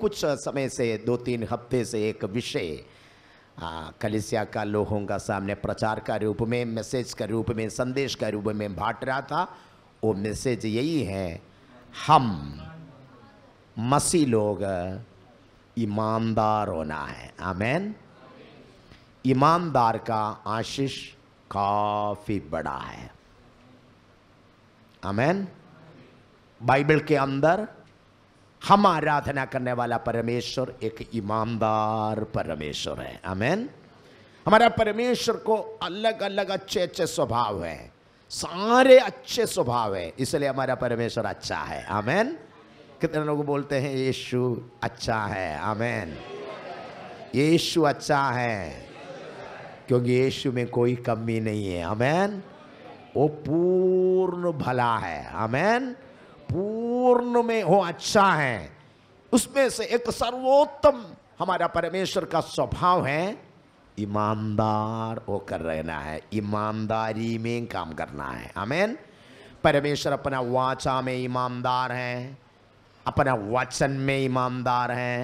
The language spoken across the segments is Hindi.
कुछ समय से दो तीन हफ्ते से एक विषय कलिसिया का लोगों का सामने प्रचार का रूप में मैसेज का रूप में संदेश का रूप में बांट रहा था वो मैसेज यही है हम मसी लोग ईमानदार होना है आमेन ईमानदार का आशीष काफ़ी बड़ा है आमेन बाइबल के अंदर हम आराधना करने वाला परमेश्वर एक ईमानदार परमेश्वर है अमेन हमारा परमेश्वर को अलग अलग अच्छे अच्छे स्वभाव है सारे अच्छे स्वभाव है इसलिए हमारा परमेश्वर अच्छा है आमेन कितने लोग बोलते हैं यीशु अच्छा है आमेन यीशु अच्छा है क्योंकि यीशु में कोई कमी नहीं है आमेन वो पूर्ण भला है आमेन पूर्ण में हो अच्छा है उसमें से एक सर्वोत्तम हमारा परमेश्वर का स्वभाव है ईमानदार होकर रहना है ईमानदारी में काम करना है अमेन परमेश्वर अपना वाचा में ईमानदार है अपना वचन में ईमानदार है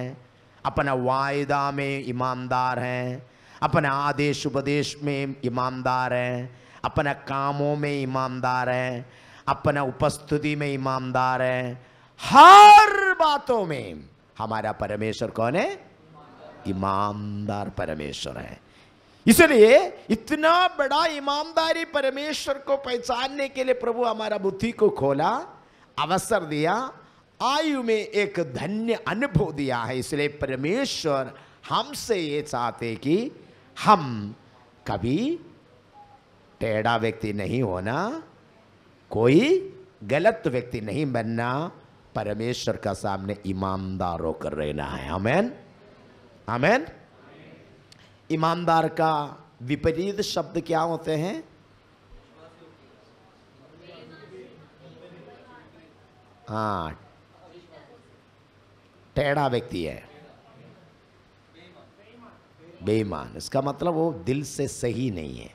अपना वायदा में ईमानदार है अपना आदेश उपदेश में ईमानदार है अपना कामों में ईमानदार है अपना उपस्थिति में ईमानदार है हर बातों में हमारा परमेश्वर कौन है ईमानदार परमेश्वर है इसलिए इतना बड़ा ईमानदारी परमेश्वर को पहचानने के लिए प्रभु हमारा बुद्धि को खोला अवसर दिया आयु में एक धन्य अनुभव दिया है इसलिए परमेश्वर हमसे ये चाहते कि हम कभी टेढ़ा व्यक्ति नहीं होना कोई गलत व्यक्ति नहीं बनना परमेश्वर का सामने ईमानदार होकर रहना है अमेन अमेन ईमानदार का विपरीत शब्द क्या होते हैं हाँ टेढ़ा व्यक्ति है बेईमान इसका मतलब वो दिल से सही नहीं है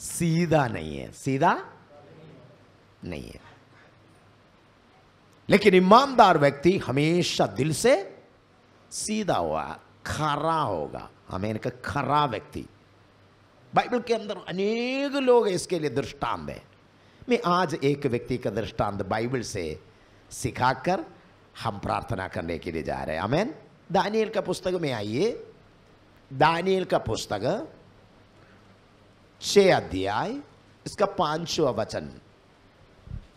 सीधा नहीं है सीधा नहीं है लेकिन ईमानदार व्यक्ति हमेशा दिल से सीधा हुआ खरा होगा हमें इनका खरा व्यक्ति बाइबल के अंदर अनेक लोग इसके लिए दृष्टांत है मैं आज एक व्यक्ति का दृष्टांत बाइबल से सिखाकर हम प्रार्थना करने के लिए जा रहे हैं अमेन दानियल का पुस्तक में आइए दानियल का पुस्तक छ अध्याय इसका पांचवा वचन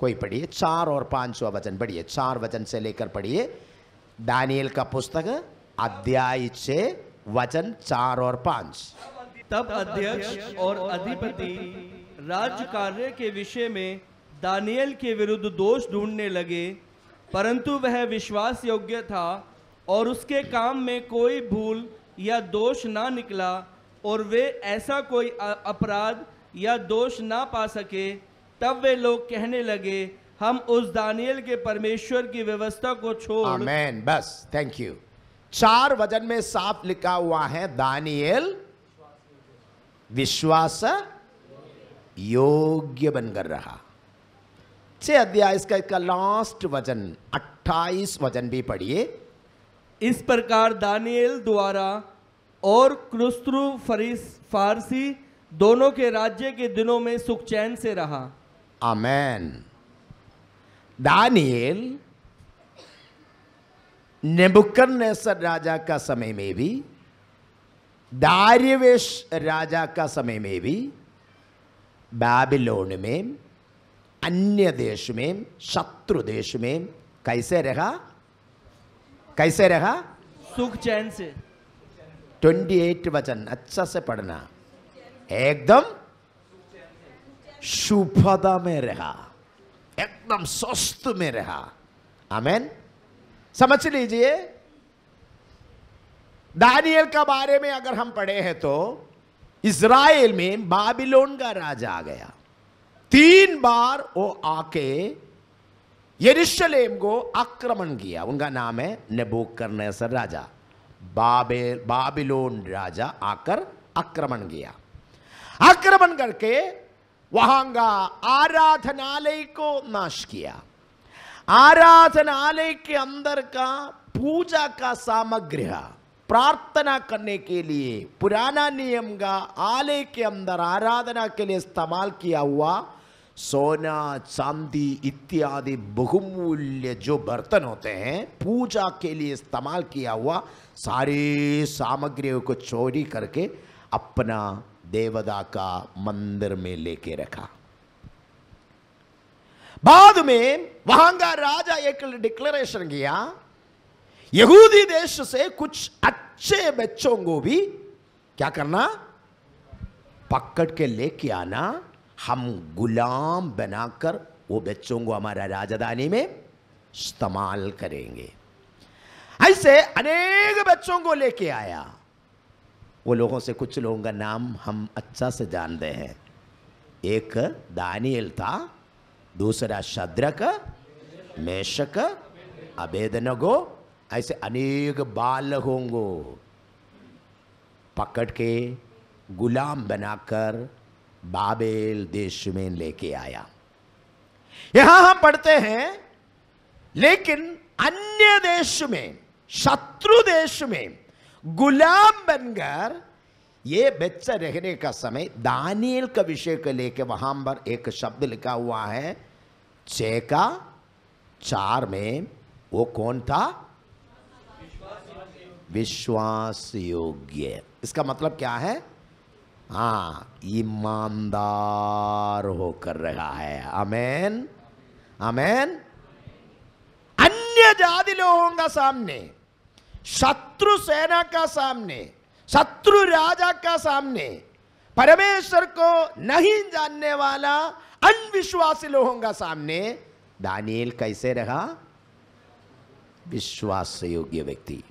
कोई पढ़िए चार और पांचवा वचन पढ़िए चार वचन से लेकर पढ़िए दानियल का पुस्तक अध्याय से वचन चार और पांच तब अध्यक्ष और अधिपति राज्य कार्य के विषय में दानियल के विरुद्ध दोष ढूंढने लगे परंतु वह विश्वास योग्य था और उसके काम में कोई भूल या दोष ना निकला और वे ऐसा कोई अपराध या दोष ना पा सके तब वे लोग कहने लगे हम उस दानियल के परमेश्वर की व्यवस्था को छोड़ मैन बस थैंक यू चार वजन में साफ लिखा हुआ है दानियल विश्वास योग्य बनकर रहा छे अध्याय इसका इसका लास्ट वजन 28 वजन भी पढ़िए इस प्रकार दानियल द्वारा और क्रुस्त्रु फरीस फारसी दोनों के राज्य के दिनों में सुख चैन से रहा Amen. Daniel नेबुकरनेसर राजा का समय में भी दार्यवेश राजा का समय में भी बाबिलोन में अन्य देश में शत्रु देश में कैसे रहा कैसे रहा सुख चैन से 28 वचन अच्छा से पढ़ना एकदम सुफदा में रहा एकदम स्वस्थ में रहा आमेन समझ लीजिए दानियल का बारे में अगर हम पढ़े हैं तो इज़राइल में बाबिलोन का राजा आ गया तीन बार वो आके यरूशलेम को आक्रमण किया उनका नाम है नेबूकरनेसर राजा बाबे बाबिलोन राजा आकर आक्रमण किया आक्रमण करके वहां का आराधनालय को नाश किया आराधनालय के अंदर का पूजा का सामग्री प्रार्थना करने के लिए पुराना नियम का आलय के अंदर आराधना के लिए इस्तेमाल किया हुआ सोना चांदी इत्यादि बहुमूल्य जो बर्तन होते हैं पूजा के लिए इस्तेमाल किया हुआ सारी सामग्रियों को चोरी करके अपना देवदा का मंदिर में लेके रखा बाद में वहां का राजा एक डिक्लेरेशन किया यहूदी देश से कुछ अच्छे बच्चों को भी क्या करना पकड़ के लेके आना हम गुलाम बनाकर वो बच्चों को हमारा राजधानी में इस्तेमाल करेंगे ऐसे अनेक बच्चों को लेके आया वो लोगों से कुछ लोगों का नाम हम अच्छा से जानते हैं एक दानियल था दूसरा शद्रक मेषक अभेदनगो ऐसे अनेक बाल होंगो पकड़ के गुलाम बनाकर बाबेल देश में लेके आया यहां हम पढ़ते हैं लेकिन अन्य देश में शत्रु देश में गुलाम बनकर ये बच्चा रहने का समय दानियल का विषय को लेकर वहां पर एक शब्द लिखा हुआ है छे का चार में वो कौन था विश्वास योग्य इसका मतलब क्या है हाँ ईमानदार होकर रहा है अमेन अमेन अन्य जाति लोगों का सामने शत्रु सेना का सामने शत्रु राजा का सामने परमेश्वर को नहीं जानने वाला अनविश्वासी लोगों का सामने दानियल कैसे रहा विश्वास योग्य व्यक्ति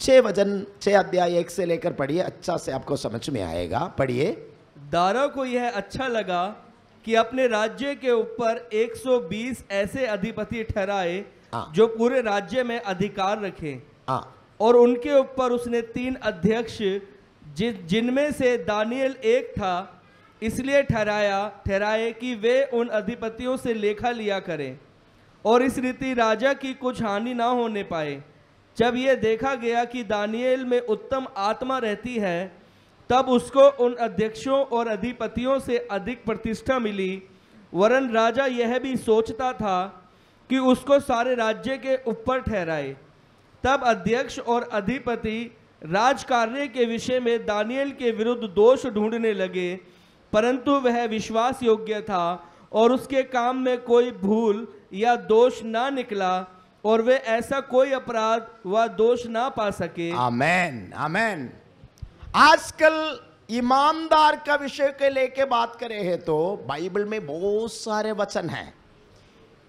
छह वजन छह अध्याय एक से लेकर पढ़िए अच्छा से आपको समझ में आएगा पढ़िए दारा को यह अच्छा लगा कि अपने राज्य के ऊपर 120 ऐसे अधिपति ठहराए जो पूरे राज्य में अधिकार रखे और उनके ऊपर उसने तीन अध्यक्ष जि, जिनमें से दानियल एक था इसलिए ठहराया ठहराए कि वे उन अधिपतियों से लेखा लिया करें और इस रीति राजा की कुछ हानि ना होने पाए जब यह देखा गया कि दानियल में उत्तम आत्मा रहती है तब उसको उन अध्यक्षों और अधिपतियों से अधिक प्रतिष्ठा मिली वरन राजा यह भी सोचता था कि उसको सारे राज्य के ऊपर ठहराए तब अध्यक्ष और अधिपति राजकार्य के विषय में दानियल के विरुद्ध दोष ढूंढने लगे परंतु वह विश्वास योग्य था और उसके काम में कोई भूल या दोष ना निकला और वे ऐसा कोई अपराध व दोष ना पा सके आमेन आमेन आजकल ईमानदार का विषय के लेके बात करें हैं तो बाइबल में बहुत सारे वचन हैं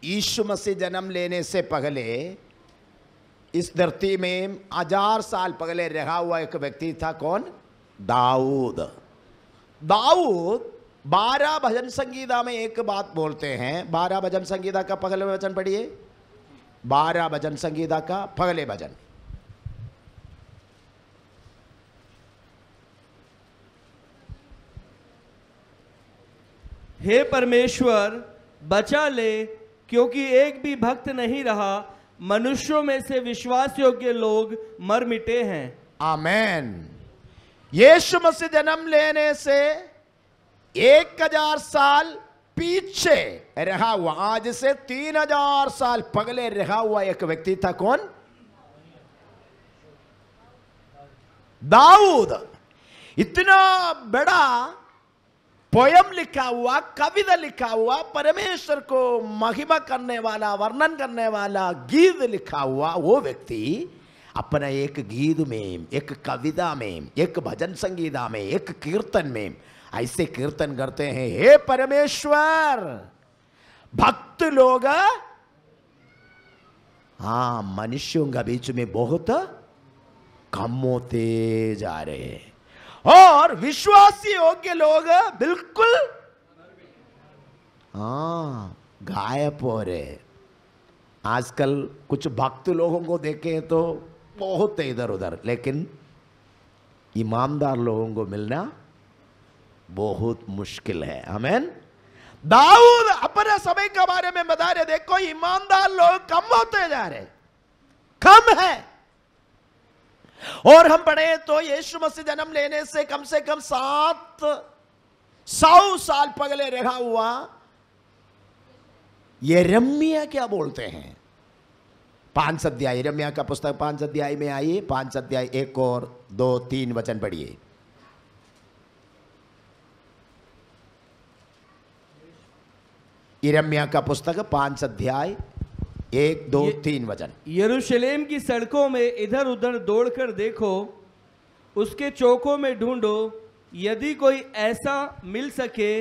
यीशु मसीह जन्म लेने से पहले इस धरती में हजार साल पहले रहा हुआ एक व्यक्ति था कौन दाऊद दाऊद बारह भजन संगीता में एक बात बोलते हैं बारह भजन संगीता का पगले वचन पढ़िए बारह भजन संगीता का पगले भजन हे परमेश्वर बचा ले क्योंकि एक भी भक्त नहीं रहा मनुष्यों में से विश्वास योग्य लोग मर मिटे हैं आमेन यीशु मसीह जन्म लेने से एक हजार साल पीछे रहा हुआ आज से तीन हजार साल पगले रहा हुआ एक व्यक्ति था कौन दाऊद इतना बड़ा पोयम लिखा हुआ कविता लिखा हुआ परमेश्वर को महिमा करने वाला वर्णन करने वाला गीत लिखा हुआ वो व्यक्ति अपना एक गीत में एक कविता में एक भजन संगीता में एक कीर्तन में ऐसे कीर्तन करते हैं हे परमेश्वर भक्त लोग हा मनुष्यों का बीच में बहुत कम होते जा रहे हैं और विश्वासी योग्य लोग बिल्कुल हाँ गायब हो रहे आजकल कुछ भक्त लोगों को देखे तो बहुत है इधर उधर लेकिन ईमानदार लोगों को मिलना बहुत मुश्किल है हमेन दाऊद अपने समय के बारे में बता रहे देखो ईमानदार लोग कम होते जा रहे कम है और हम पढ़े तो यीशु मसीह जन्म लेने से कम से कम सात सौ साल पगले रखा हुआ ये रम्या क्या बोलते हैं पांच अध्याय रम्या का पुस्तक पांच अध्याय में आइए पांच अध्याय एक और दो तीन वचन पढ़िए रम्या का पुस्तक पांच अध्याय एक दो तीन वजन यरूशलेम की सड़कों में इधर उधर दौड़कर देखो उसके चौकों में ढूंढो यदि कोई ऐसा मिल सके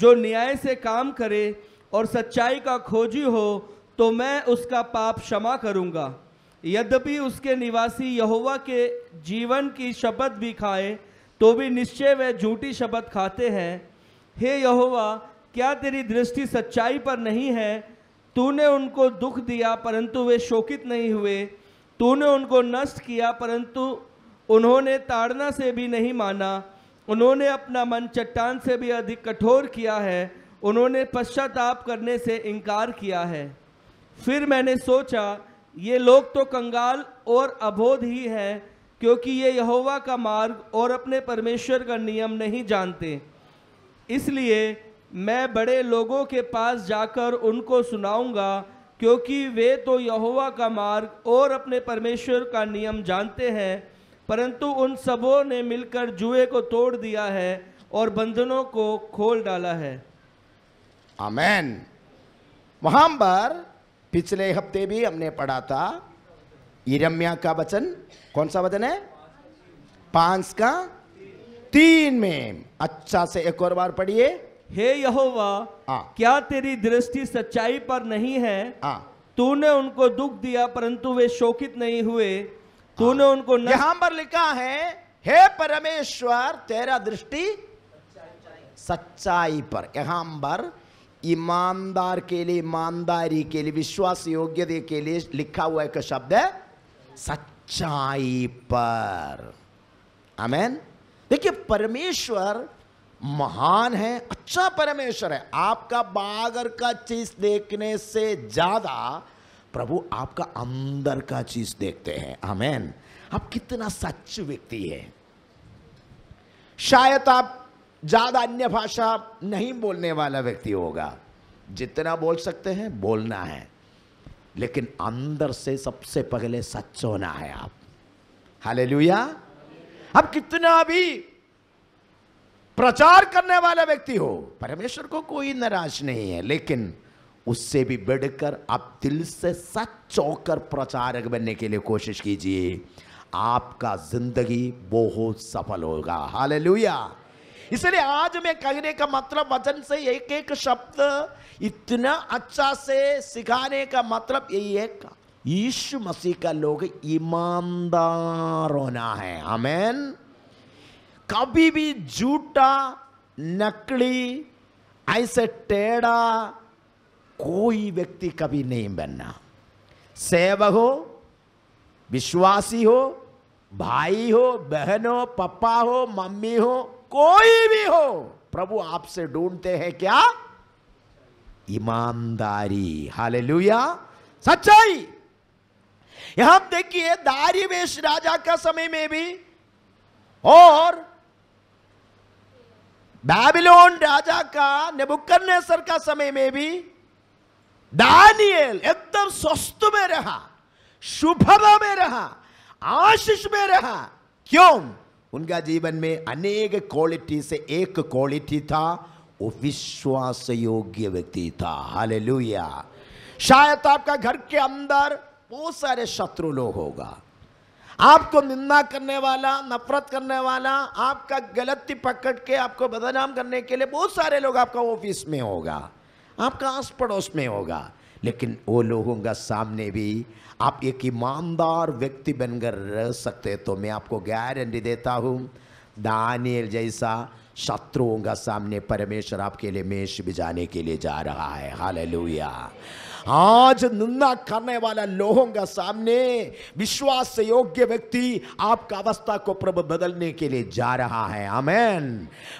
जो न्याय से काम करे और सच्चाई का खोजी हो तो मैं उसका पाप क्षमा करूंगा यद्यपि उसके निवासी यहोवा के जीवन की शपथ भी खाए तो भी निश्चय वे झूठी शपथ खाते हैं हे यहोवा क्या तेरी दृष्टि सच्चाई पर नहीं है तूने उनको दुख दिया परंतु वे शोकित नहीं हुए तूने उनको नष्ट किया परंतु उन्होंने ताड़ना से भी नहीं माना उन्होंने अपना मन चट्टान से भी अधिक कठोर किया है उन्होंने पश्चाताप करने से इनकार किया है फिर मैंने सोचा ये लोग तो कंगाल और अबोध ही हैं क्योंकि ये यहोवा का मार्ग और अपने परमेश्वर का नियम नहीं जानते इसलिए मैं बड़े लोगों के पास जाकर उनको सुनाऊंगा क्योंकि वे तो यहोवा का मार्ग और अपने परमेश्वर का नियम जानते हैं परंतु उन सबों ने मिलकर जुए को तोड़ दिया है और बंधनों को खोल डाला है आमेन वहां पर पिछले हफ्ते भी हमने पढ़ा था इरम्या का वचन कौन सा वचन है पांच का तीन में अच्छा से एक और बार पढ़िए हे यहोवा क्या तेरी दृष्टि सच्चाई पर नहीं है तूने उनको दुख दिया परंतु वे शोकित नहीं हुए तूने उनको यहां पर लिखा है हे परमेश्वर तेरा दृष्टि सच्चाई पर यहां पर ईमानदार के लिए ईमानदारी के लिए विश्वास योग्यता के लिए लिखा हुआ एक शब्द है सच्चाई पर आमेन देखिए परमेश्वर महान है अच्छा परमेश्वर है आपका बागर का चीज देखने से ज्यादा प्रभु आपका अंदर का चीज देखते हैं आमेन आप कितना सच व्यक्ति है शायद आप ज्यादा अन्य भाषा नहीं बोलने वाला व्यक्ति होगा जितना बोल सकते हैं बोलना है लेकिन अंदर से सबसे पहले सच होना है आप हालेलुया आप कितना भी प्रचार करने वाला व्यक्ति हो परमेश्वर को कोई नाराज नहीं है लेकिन उससे भी बढ़कर आप दिल से सच होकर प्रचारक बनने के लिए कोशिश कीजिए आपका जिंदगी बहुत सफल होगा हाल इसलिए आज मैं कहने का मतलब वचन से एक एक शब्द इतना अच्छा से सिखाने का मतलब यही है यीशु मसीह का लोग ईमानदार होना है आमेन कभी भी झूठा नकली ऐसे टेढ़ा कोई व्यक्ति कभी नहीं बनना सेवक हो विश्वासी हो भाई हो बहन हो पप्पा हो मम्मी हो कोई भी हो प्रभु आपसे ढूंढते हैं क्या ईमानदारी हालेलुया सच्चाई यहां देखिए वेश राजा का समय में भी और बैबिलोन राजा का नेबुकनेसर का समय में भी डानियल एकदम स्वस्थ में रहा शुभवा में रहा आशीष में रहा क्यों उनका जीवन में अनेक क्वालिटी से एक क्वालिटी था वो विश्वास योग्य व्यक्ति था हाल शायद आपका घर के अंदर बहुत सारे शत्रु लोग होगा आपको निंदा करने वाला नफरत करने वाला आपका गलती पकड़ के आपको बदनाम करने के लिए बहुत सारे लोग आपका ऑफिस में होगा आपका आस पड़ोस में होगा लेकिन वो लोगों का सामने भी आप एक ईमानदार व्यक्ति बनकर रह सकते तो मैं आपको गारंटी देता हूँ दानियल जैसा शत्रुओं का सामने परमेश्वर आपके लिए मेष बिजाने के लिए जा रहा है हालेलुया आज निंदा करने वाला लोगों का सामने विश्वास से योग्य व्यक्ति आपका अवस्था को प्रभु बदलने के लिए जा रहा है अमेन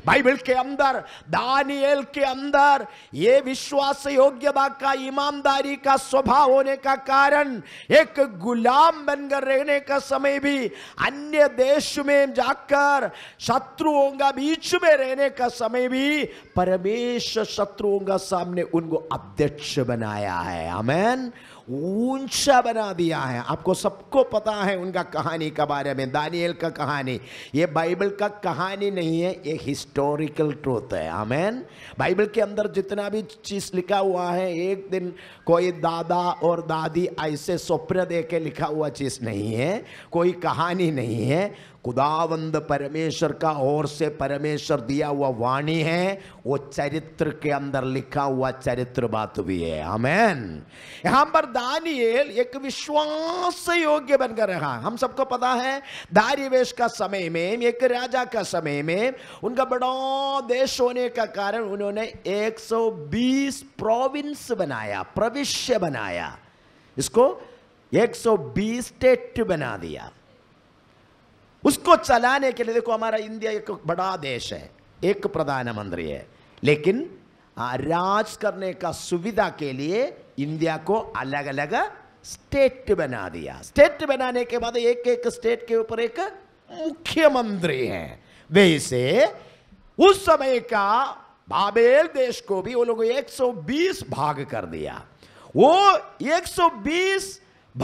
बाइबल के अंदर दानियल के अंदर ये विश्वास योग्य का ईमानदारी का स्वभाव होने का कारण एक गुलाम बनकर रहने का समय भी अन्य देश में जाकर शत्रुओं का बीच में रहने का समय भी परमेश्वर शत्रुओं का सामने उनको अध्यक्ष बनाया है है अमेन ऊंचा बना दिया है आपको सबको पता है उनका कहानी के बारे में दानियल का कहानी ये बाइबल का कहानी नहीं है ये हिस्टोरिकल ट्रूथ है आमेन बाइबल के अंदर जितना भी चीज़ लिखा हुआ है एक दिन कोई दादा और दादी ऐसे स्वप्न देके लिखा हुआ चीज़ नहीं है कोई कहानी नहीं है खुदावंद परमेश्वर का ओर से परमेश्वर दिया हुआ वाणी है वो चरित्र के अंदर लिखा हुआ चरित्र बात भी है हमेन यहां पर दानियल एक विश्वास योग्य बनकर रहा हम सबको पता है दारिवेश का समय में एक राजा का समय में उनका बड़ा देश होने का कारण उन्होंने 120 प्रोविंस बनाया प्रविश्य बनाया इसको 120 स्टेट बना दिया उसको चलाने के लिए देखो हमारा इंडिया एक बड़ा देश है एक प्रधानमंत्री है लेकिन राज करने का सुविधा के लिए इंडिया को अलग अलग स्टेट बना दिया स्टेट बनाने के बाद एक एक स्टेट के ऊपर एक मुख्यमंत्री है वैसे उस समय का बाबेल देश को भी वो लोग 120 भाग कर दिया वो 120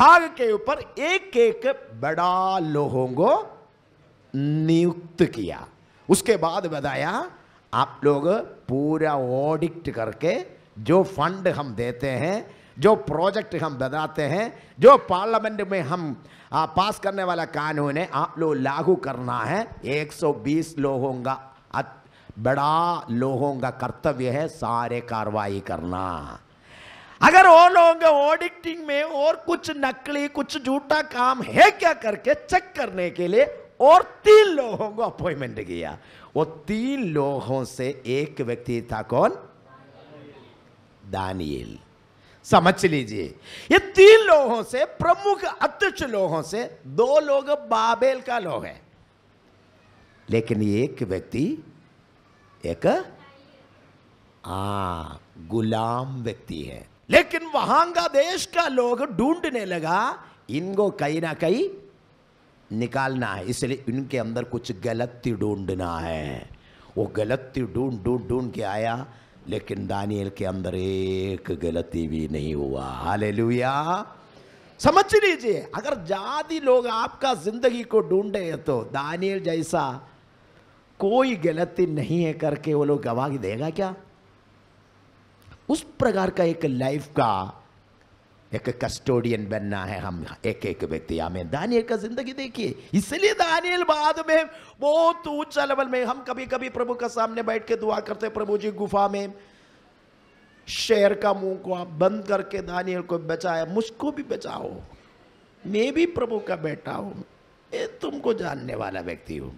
भाग के ऊपर एक एक बड़ा लोगों को नियुक्त किया उसके बाद बताया आप लोग पूरा ऑडिट करके जो फंड हम देते हैं जो प्रोजेक्ट हम बताते हैं जो पार्लियामेंट में हम आ, पास करने वाला कानून है आप लोग लागू करना है 120 लोगों का बड़ा लोगों का कर्तव्य है सारे कार्रवाई करना अगर वो लोग ऑडिटिंग में और कुछ नकली कुछ झूठा काम है क्या करके चेक करने के लिए और तीन लोगों को अपॉइंटमेंट किया वो तीन लोगों से एक व्यक्ति था कौन दानियल समझ लीजिए ये तीन लोगों से प्रमुख अध्यक्ष लोगों से दो लोग बाबेल का लोग है लेकिन एक व्यक्ति एक आ, गुलाम व्यक्ति है लेकिन वहां का देश का लोग ढूंढने लगा इनको कहीं ना कहीं निकालना है इसलिए इनके अंदर कुछ गलती ढूंढना है वो गलती ढूंढ ढूंढ ढूंढ के आया लेकिन दानियल के अंदर एक गलती भी नहीं हुआ हाले समझ लीजिए अगर जाति लोग आपका जिंदगी को ढूंढे तो दानियल जैसा कोई गलती नहीं है करके वो लोग गवाही देगा क्या उस प्रकार का एक लाइफ का एक कस्टोडियन बनना है हम एक एक व्यक्ति हमें दानियल का जिंदगी देखिए इसलिए दानियल बाद में बहुत ऊंचा लेवल में हम कभी कभी प्रभु का सामने बैठ के दुआ करते प्रभु जी गुफा में शेर का मुंह को आप बंद करके दानियल को बचाया मुझको भी बचाओ मैं भी प्रभु का बेटा हूं मैं तुमको जानने वाला व्यक्ति हूं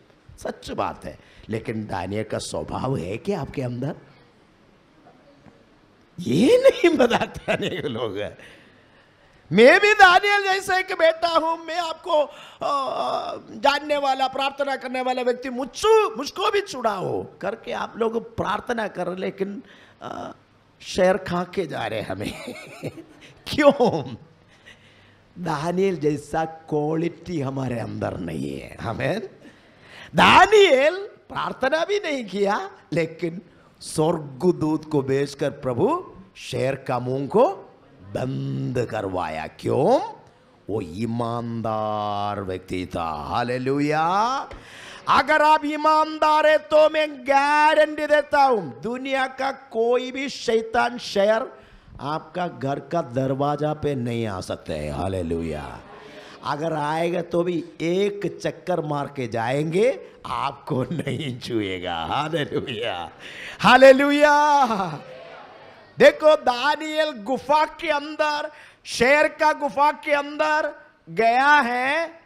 सच बात है लेकिन दानियल का स्वभाव है क्या आपके अंदर ये नहीं बताते लोग है मैं भी दानियल जैसे एक बेटा हूं मैं आपको जानने वाला प्रार्थना करने वाला व्यक्ति मुझको मुझको भी हो करके आप लोग प्रार्थना कर लेकिन शेर खा के जा रहे हमें क्यों दानियल जैसा क्वालिटी हमारे अंदर नहीं है हमें दानियल प्रार्थना भी नहीं किया लेकिन स्वर्ग दूध को बेचकर प्रभु शेर का मुंह को बंद करवाया क्यों वो ईमानदार व्यक्ति था हालेलुया अगर आप ईमानदार है तो मैं गारंटी देता हूं दुनिया का कोई भी शैतान शहर आपका घर का दरवाजा पे नहीं आ सकते है हालेलुया अगर आएगा तो भी एक चक्कर मार के जाएंगे आपको नहीं छुएगा हालेलुया हालेलुया देखो दानियल गुफा के अंदर शेर का गुफा के अंदर गया है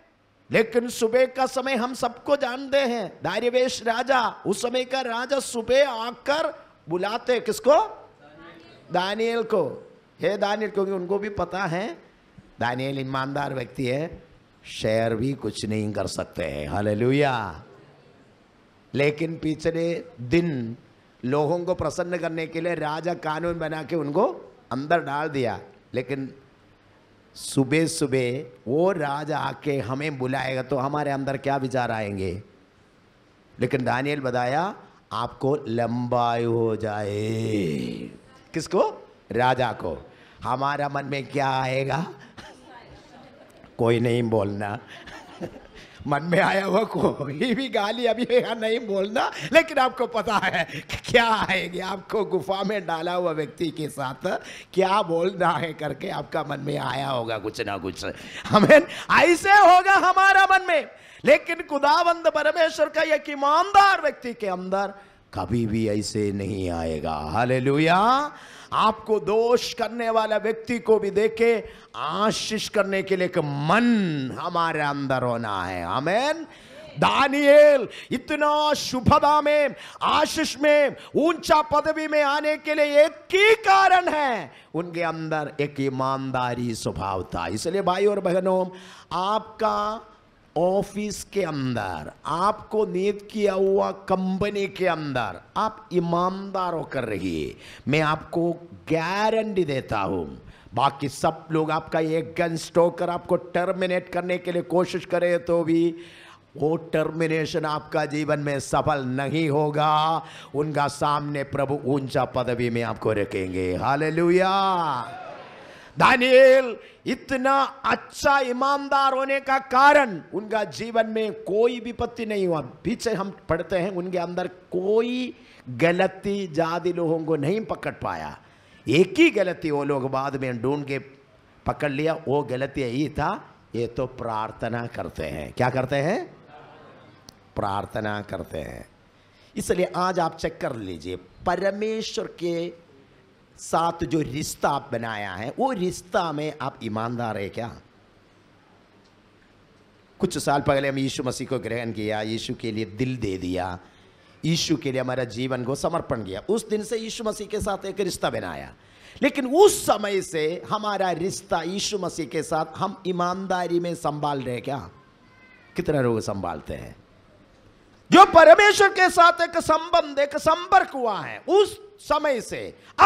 लेकिन सुबह का समय हम सबको जानते हैं दार्यवेश राजा उस समय का राजा सुबह आकर बुलाते किसको दानियल को हे दानियल क्योंकि उनको भी पता है दानियल ईमानदार व्यक्ति है शेर भी कुछ नहीं कर सकते हैं हालेलुया लेकिन पिछले दिन लोगों को प्रसन्न करने के लिए राजा कानून बना के उनको अंदर डाल दिया लेकिन सुबह सुबह वो राजा आके हमें बुलाएगा तो हमारे अंदर क्या विचार आएंगे लेकिन दानियल बताया आपको लंबाई हो जाए किसको राजा को हमारा मन में क्या आएगा कोई नहीं बोलना मन में आया वो कोई भी गाली अभी यहाँ नहीं बोलना लेकिन आपको पता है क्या आएगी आपको गुफा में डाला हुआ व्यक्ति के साथ क्या बोलना है करके आपका मन में आया होगा कुछ ना कुछ हमें ऐसे होगा हमारा मन में लेकिन खुदावंद परमेश्वर का एक ईमानदार व्यक्ति के अंदर कभी भी ऐसे नहीं आएगा हाले आपको दोष करने वाला व्यक्ति को भी देखे आशीष करने के लिए एक मन हमारे अंदर होना है हमेन दानियल इतना शुभदा में आशीष में ऊंचा पदवी में आने के लिए एक ही कारण है उनके अंदर एक ईमानदारी स्वभाव था इसलिए भाई और बहनों आपका ऑफिस के अंदर आपको नियत किया हुआ कंपनी के अंदर आप ईमानदार होकर रहिए मैं आपको गारंटी देता हूं बाकी सब लोग आपका एक गन स्टोकर आपको टर्मिनेट करने के लिए कोशिश करें तो भी वो टर्मिनेशन आपका जीवन में सफल नहीं होगा उनका सामने प्रभु ऊंचा पदवी में आपको रखेंगे हालेलुया दानियल इतना अच्छा ईमानदार होने का कारण उनका जीवन में कोई विपत्ति नहीं हुआ पीछे हम पढ़ते हैं उनके अंदर कोई गलती जादी लोगों को नहीं पकड़ पाया एक ही गलती वो लोग बाद में ढूंढ के पकड़ लिया वो गलती यही था ये तो प्रार्थना करते हैं क्या करते हैं प्रार्थना करते हैं इसलिए आज आप चेक कर लीजिए परमेश्वर के साथ जो रिश्ता आप बनाया है वो रिश्ता में आप ईमानदार है क्या कुछ साल पहले हम यीशु मसीह को ग्रहण किया यीशु के लिए दिल दे दिया यीशु के लिए हमारा जीवन को समर्पण किया उस दिन से यीशु मसीह के साथ एक रिश्ता बनाया लेकिन उस समय से हमारा रिश्ता यीशु मसीह के साथ हम ईमानदारी में संभाल रहे क्या कितना लोग संभालते हैं जो परमेश्वर के साथ एक संबंध एक संपर्क हुआ है उस समय से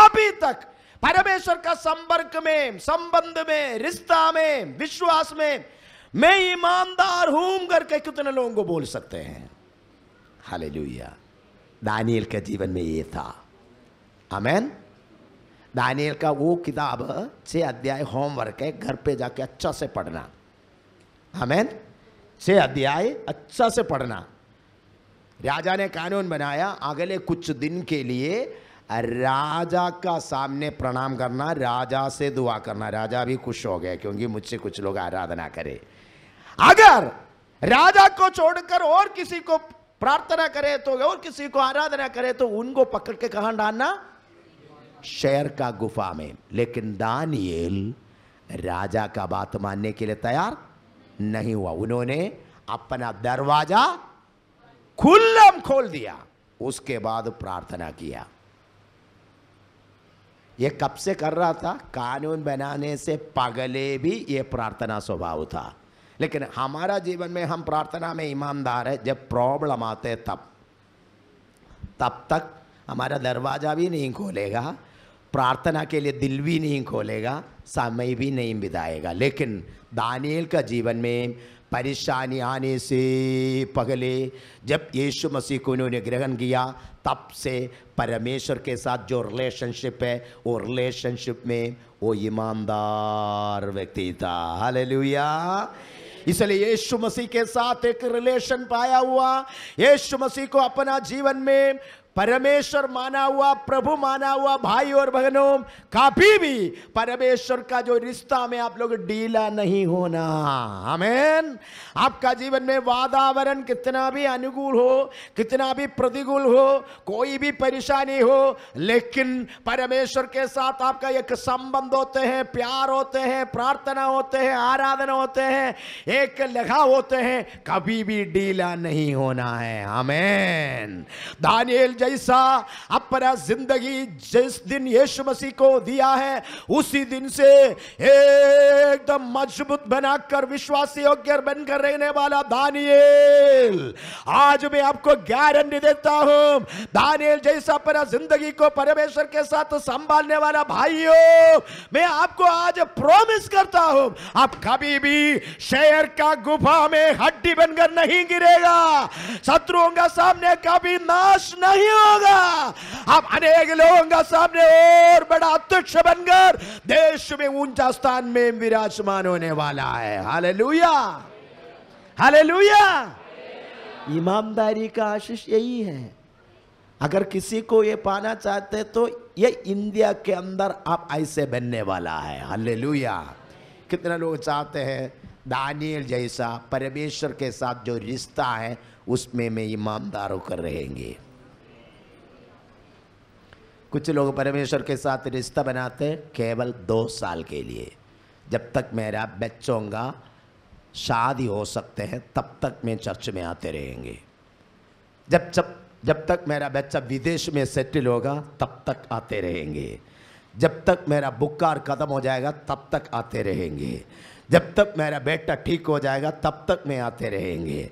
अभी तक परमेश्वर का संपर्क में संबंध में रिश्ता में विश्वास में मैं ईमानदार हूं करके कितने लोगों को बोल सकते हैं हाले दानियल के जीवन में ये था अमेन दानियल का वो किताब छे अध्याय होमवर्क है घर पे जाके अच्छा से पढ़ना हमेन छे अध्याय अच्छा से पढ़ना राजा ने कानून बनाया अगले कुछ दिन के लिए राजा का सामने प्रणाम करना राजा से दुआ करना राजा भी खुश हो गए क्योंकि मुझसे कुछ लोग आराधना करे अगर राजा को छोड़कर और किसी को प्रार्थना करे तो और किसी को आराधना करे तो उनको पकड़ के कहा डालना शेर का गुफा में लेकिन दानियल राजा का बात मानने के लिए तैयार नहीं हुआ उन्होंने अपना दरवाजा खुल्लम खोल दिया उसके बाद प्रार्थना किया ये कब से कर रहा था कानून बनाने से पगले भी ये प्रार्थना स्वभाव था लेकिन हमारा जीवन में हम प्रार्थना में ईमानदार है जब प्रॉब्लम आते तब तब तक हमारा दरवाज़ा भी नहीं खोलेगा प्रार्थना के लिए दिल भी नहीं खोलेगा समय भी नहीं बिताएगा लेकिन दानियल का जीवन में परेशानी आने से पगले जब यीशु मसीह को उन्होंने ग्रहण किया तब से परमेश्वर के साथ जो रिलेशनशिप है वो रिलेशनशिप में वो ईमानदार व्यक्ति था हाल इसलिए यीशु मसीह के साथ एक रिलेशन पाया हुआ यीशु मसीह को अपना जीवन में परमेश्वर माना हुआ प्रभु माना हुआ भाई और बहनों काफी भी परमेश्वर का जो रिश्ता में आप लोग डीला नहीं होना हमेन आपका जीवन में वातावरण कितना भी अनुकूल हो कितना भी प्रतिकूल हो कोई भी परेशानी हो लेकिन परमेश्वर के साथ आपका एक संबंध होते हैं प्यार होते हैं प्रार्थना होते हैं आराधना होते हैं एक लगा होते हैं कभी भी डीला नहीं होना है हमेन दानियल जैसा अपना जिंदगी जिस दिन यीशु मसीह को दिया है उसी दिन से एकदम मजबूत बनाकर विश्वास योग्य बनकर रहने वाला दानियल आज मैं आपको गारंटी देता हूं दानियल जैसा अपना जिंदगी को परमेश्वर के साथ संभालने वाला भाइयों मैं आपको आज प्रोमिस करता हूं आप कभी भी शेर का गुफा में हड्डी बनकर नहीं गिरेगा शत्रुओं का सामने कभी नाश नहीं होगा आप अनेक लोगों का सामने और बड़ा अध्यक्ष बनकर देश में ऊंचा स्थान में विराजमान होने वाला है हाले लुया हाले लुया ईमानदारी का आशीष यही है अगर किसी को ये पाना चाहते तो ये इंडिया के अंदर आप ऐसे बनने वाला है हले कितने लोग चाहते हैं दानियल जैसा परमेश्वर के साथ जो रिश्ता है उसमें मैं ईमानदार होकर रहेंगे कुछ लोग परमेश्वर के साथ रिश्ता बनाते हैं केवल दो साल के लिए जब तक मेरा बच्चों का शादी हो सकते हैं तब तक मैं चर्च में आते रहेंगे जब जब जब तक मेरा बच्चा विदेश में सेटल होगा तब तक आते रहेंगे जब तक मेरा बुखार खत्म हो जाएगा तब तक आते रहेंगे जब तक मेरा बेटा ठीक हो जाएगा तब तक मैं आते रहेंगे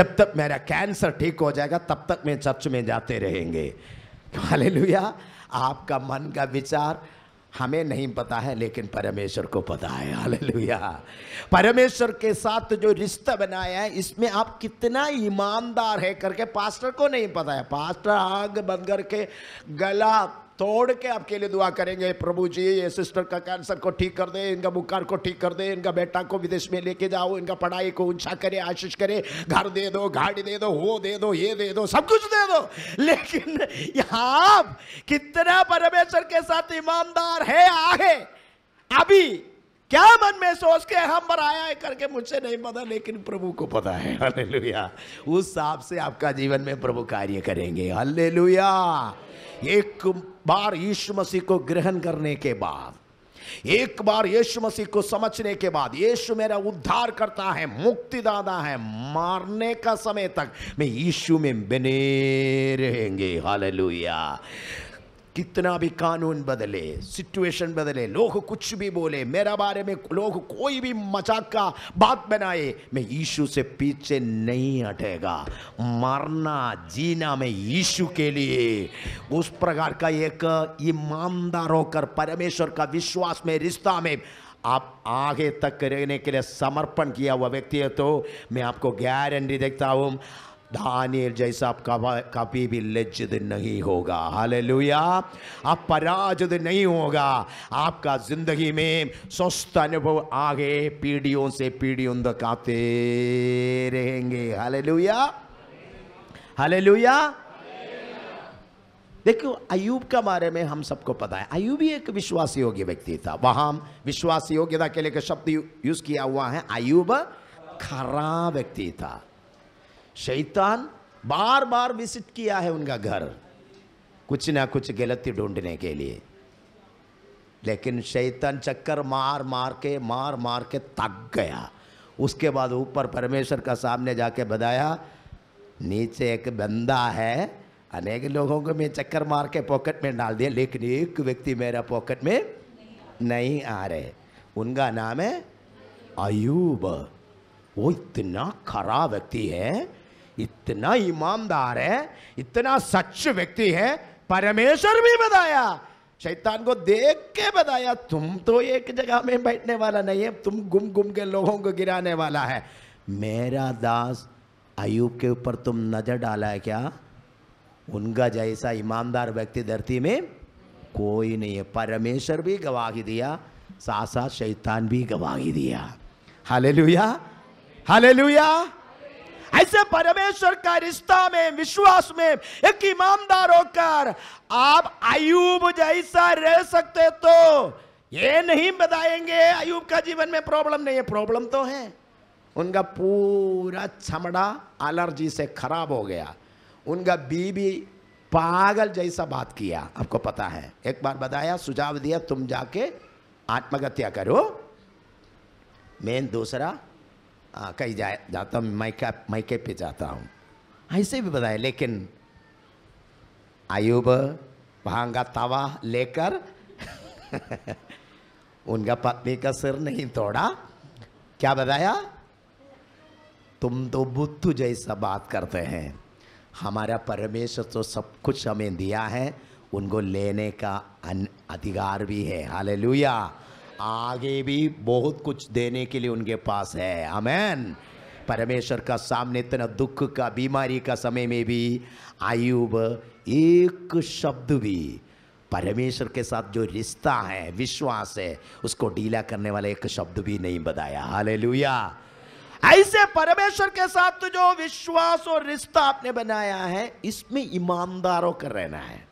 जब तक मेरा कैंसर ठीक हो जाएगा तब तक मैं चर्च में जाते रहेंगे हालेलुया आपका मन का विचार हमें नहीं पता है लेकिन परमेश्वर को पता है हालेलुया परमेश्वर के साथ जो रिश्ता बनाया है इसमें आप कितना ईमानदार है करके पास्टर को नहीं पता है पास्टर आग बंद करके गला तोड़ के आपके लिए दुआ करेंगे प्रभु जी ये सिस्टर का कैंसर को ठीक कर दे इनका बुखार को ठीक कर दे इनका बेटा को विदेश में लेके जाओ इनका पढ़ाई को ऊंचा करे आशीष करे घर दे दो गाड़ी दे दो वो दे दो ये दे दो सब कुछ दे दो लेकिन आप कितना परमेश्वर के साथ ईमानदार है आगे अभी क्या मन में सोच के हम बनाया है करके मुझसे नहीं पता लेकिन प्रभु को पता है हल्लेलुया उस हिसाब से आपका जीवन में प्रभु कार्य करेंगे हल्लेलुया एक बार यीशु मसीह को ग्रहण करने के बाद एक बार यीशु मसीह को समझने के बाद यीशु मेरा उद्धार करता है मुक्ति दादा है मारने का समय तक मैं यीशु में बने रहेंगे हालेलुया कितना भी कानून बदले सिचुएशन बदले लोग कुछ भी बोले मेरा बारे में लोग कोई भी मजाक का बात बनाए मैं यीशु से पीछे नहीं हटेगा मरना जीना मैं यीशु के लिए उस प्रकार का एक ईमानदार होकर परमेश्वर का विश्वास में रिश्ता में आप आगे तक रहने के लिए समर्पण किया हुआ व्यक्ति है तो मैं आपको गारंटी देखता हूँ दानियल जैसा आप कभी भी लज्जित नहीं होगा हाल आप पराजित नहीं होगा आपका जिंदगी में स्वस्थ अनुभव आगे पीढ़ियों से पीढ़ियों तक आते रहेंगे हाल लुया देखो अयूब के बारे में हम सबको पता है अयूब ही एक विश्वास योग्य व्यक्ति था वहां विश्वास योग्यता के लिए शब्द यूज किया हुआ है अयूब खरा व्यक्ति था शैतान बार बार विजिट किया है उनका घर कुछ ना कुछ गलती ढूंढने के लिए लेकिन शैतान चक्कर मार मार के मार मार के तक गया उसके बाद ऊपर परमेश्वर का सामने जाके बताया नीचे एक बंदा है अनेक लोगों को मैं चक्कर मार के पॉकेट में डाल दिया लेकिन एक व्यक्ति मेरा पॉकेट में नहीं आ रहे उनका नाम है अयूब वो इतना खराब व्यक्ति है इतना ईमानदार है इतना सच व्यक्ति है परमेश्वर भी बताया शैतान को देख के बताया तुम तो एक जगह में बैठने वाला नहीं है तुम गुम गुम के लोगों को गिराने वाला है मेरा दास अयुब के ऊपर तुम नजर डाला है क्या उनका जैसा ईमानदार व्यक्ति धरती में कोई नहीं है परमेश्वर भी गवाही दिया साथ साथ शैतान भी गवाही दिया हालेलुया हालेलुया ऐसे परमेश्वर का रिश्ता में विश्वास में एक ईमानदार होकर आप अयुब जैसा रह सकते तो ये नहीं बताएंगे अयुब का जीवन में प्रॉब्लम नहीं है प्रॉब्लम तो है उनका पूरा चमड़ा एलर्जी से खराब हो गया उनका बीबी पागल जैसा बात किया आपको पता है एक बार बताया सुझाव दिया तुम जाके आत्महत्या करो मेन दूसरा हाँ, कहीं जाए जाता हूँ मैके मायके पे जाता हूँ ऐसे भी बताए लेकिन आयुब भांगा तवा लेकर उनका पत्नी का सिर नहीं तोड़ा क्या बताया तुम तो बुद्धू जैसा बात करते हैं हमारा परमेश्वर तो सब कुछ हमें दिया है उनको लेने का अधिकार भी है हालेलुया आगे भी बहुत कुछ देने के लिए उनके पास है अमेन परमेश्वर का सामने इतना दुख का बीमारी का समय में भी आयुब एक शब्द भी परमेश्वर के साथ जो रिश्ता है विश्वास है उसको डीला करने वाला एक शब्द भी नहीं बताया हाले ऐसे परमेश्वर के साथ तो जो विश्वास और रिश्ता आपने बनाया है इसमें ईमानदारों का रहना है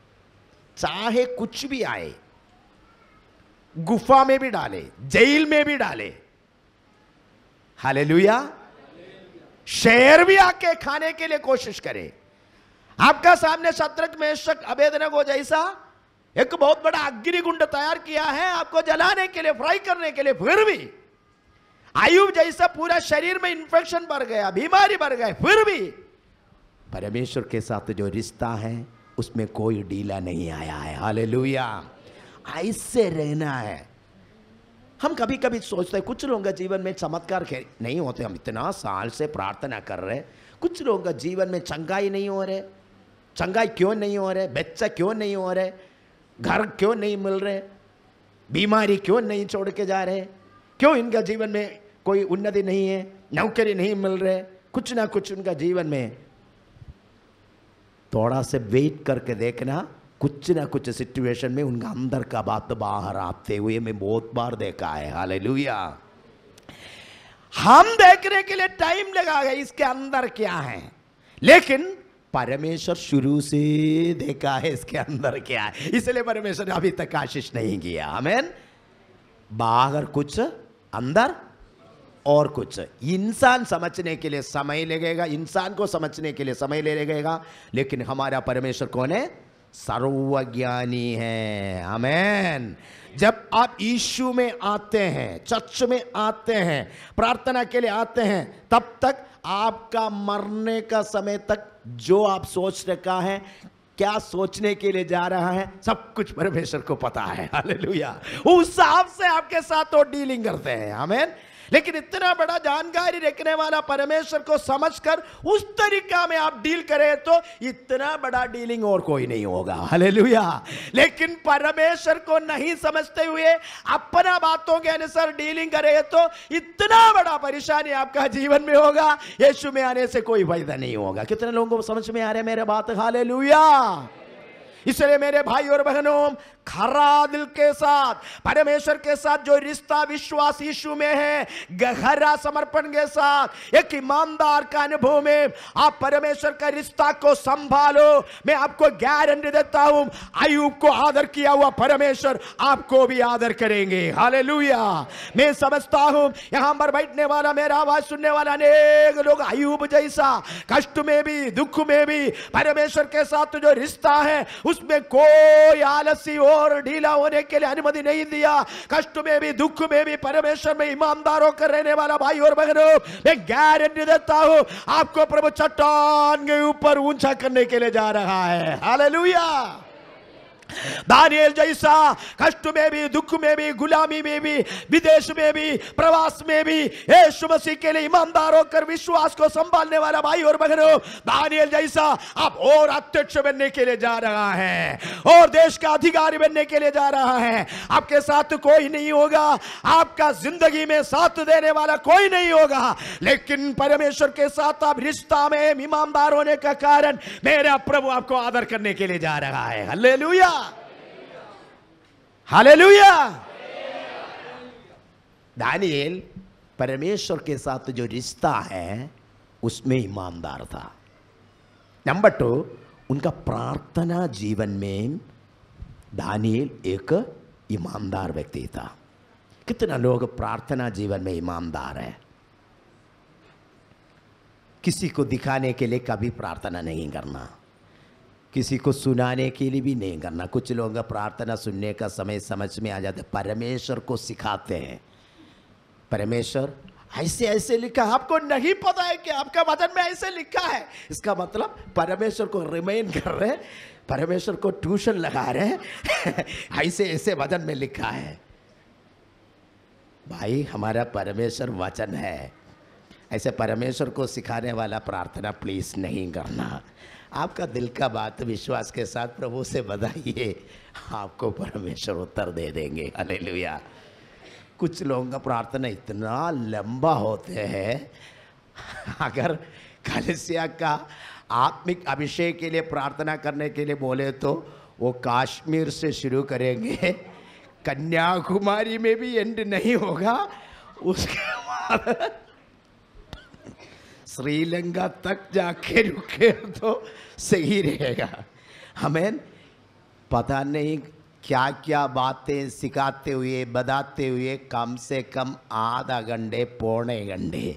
चाहे कुछ भी आए गुफा में भी डाले जेल में भी डाले हालेलुया शहर भी आके खाने के लिए कोशिश करे आपका सामने शत्रक में शक को जैसा एक बहुत बड़ा गुंड तैयार किया है आपको जलाने के लिए फ्राई करने के लिए फिर भी आयु जैसा पूरा शरीर में इंफेक्शन बढ़ गया बीमारी बढ़ गई फिर भी परमेश्वर के साथ जो रिश्ता है उसमें कोई डीला नहीं आया है लुया ऐसे रहना है हम कभी कभी सोचते हैं कुछ लोगों का जीवन में चमत्कार नहीं होते हम इतना साल से प्रार्थना कर रहे कुछ लोगों का जीवन में चंगाई नहीं हो रहे चंगाई क्यों नहीं हो रहे बच्चा क्यों नहीं हो रहे घर क्यों नहीं मिल रहे बीमारी क्यों नहीं छोड़ के जा रहे क्यों इनका जीवन में कोई उन्नति नहीं है नौकरी नहीं मिल रहे कुछ ना कुछ उनका जीवन में थोड़ा से वेट करके देखना कुछ ना कुछ सिचुएशन में उनका अंदर का बात बाहर आते हुए मैं बहुत बार देखा है हाल हम देखने के लिए टाइम लगा गया इसके अंदर क्या है लेकिन परमेश्वर शुरू से देखा है इसके अंदर क्या है इसलिए परमेश्वर ने अभी तक आशीष नहीं किया हमें बाहर कुछ अंदर और कुछ इंसान समझने के लिए समय लगेगा इंसान को समझने के लिए समय ले लगेगा लेकिन हमारा परमेश्वर कौन है सर्वज्ञानी है हमेन जब आप ईशु में आते हैं चर्च में आते हैं प्रार्थना के लिए आते हैं तब तक आपका मरने का समय तक जो आप सोच रखा है क्या सोचने के लिए जा रहा है सब कुछ परमेश्वर को पता है उस हिसाब से आपके साथ वो डीलिंग करते हैं हमें लेकिन इतना बड़ा जानकारी रखने वाला परमेश्वर को समझकर उस तरीका में आप डील करें तो इतना बड़ा डीलिंग और कोई नहीं होगा हले लेकिन परमेश्वर को नहीं समझते हुए अपना बातों के अनुसार डीलिंग करे तो इतना बड़ा परेशानी आपका जीवन में होगा यशु में आने से कोई फायदा नहीं होगा कितने लोगों को समझ में आ रहे मेरे बात हाले इसलिए मेरे भाई और बहनों खरा दिल के साथ परमेश्वर के साथ जो रिश्ता विश्वास यीशु में है गहरा समर्पण के साथ एक ईमानदार का अनुभव में आप परमेश्वर का रिश्ता को संभालो मैं आपको गारंटी देता हूं अयुब को आदर किया हुआ परमेश्वर आपको भी आदर करेंगे हाले मैं समझता हूं यहां पर बैठने वाला मेरा आवाज सुनने वाला अनेक लोग अयुब जैसा कष्ट में भी दुख में भी परमेश्वर के साथ जो रिश्ता है उसमें कोई आलसी हो और ढीला होने के लिए अनुमति नहीं दिया कष्ट में भी दुख में भी परमेश्वर में ईमानदार होकर रहने वाला भाई और बहनों मैं गारंटी देता हूं आपको प्रभु चट्टान के ऊपर ऊंचा करने के लिए जा रहा है हालेलुया दानियल जैसा कष्ट में भी दुख में भी गुलामी में भी विदेश में भी प्रवास में भी यीशु मसीह के लिए ईमानदार होकर विश्वास को संभालने वाला भाई और बहन दानियल जैसा आप और अध्यक्ष बनने के लिए जा रहा है और देश का अधिकारी बनने के लिए जा रहा है आपके साथ कोई नहीं होगा आपका जिंदगी में साथ देने वाला कोई नहीं होगा लेकिन परमेश्वर के साथ आप रिश्ता में ईमानदार होने का कारण मेरा प्रभु आपको आदर करने के लिए जा रहा है हल्ले हालेलुया दानियल परमेश्वर के साथ जो रिश्ता है उसमें ईमानदार था नंबर टू उनका प्रार्थना जीवन में दानियल एक ईमानदार व्यक्ति था कितना लोग प्रार्थना जीवन में ईमानदार है किसी को दिखाने के लिए कभी प्रार्थना नहीं करना किसी को सुनाने के लिए भी नहीं करना कुछ लोगों का प्रार्थना सुनने का समय समझ में आ जाता है परमेश्वर को सिखाते हैं परमेश्वर ऐसे ऐसे लिखा आपको नहीं पता है कि आपका वचन में ऐसे लिखा है इसका मतलब परमेश्वर को रिमेन कर रहे परमेश्वर को ट्यूशन लगा रहे ऐसे ऐसे वचन में लिखा है भाई हमारा परमेश्वर वचन है ऐसे परमेश्वर को सिखाने वाला प्रार्थना प्लीज नहीं करना आपका दिल का बात विश्वास के साथ प्रभु से बताइए आपको परमेश्वर उत्तर दे देंगे अले कुछ लोगों का प्रार्थना इतना लंबा होते हैं अगर कलसिया का आत्मिक अभिषेक के लिए प्रार्थना करने के लिए बोले तो वो कश्मीर से शुरू करेंगे कन्याकुमारी में भी एंड नहीं होगा उसके बाद श्रीलंका तक जाके रुके तो सही रहेगा हमें पता नहीं क्या क्या बातें सिखाते हुए बताते हुए कम से कम आधा घंटे पौने घंटे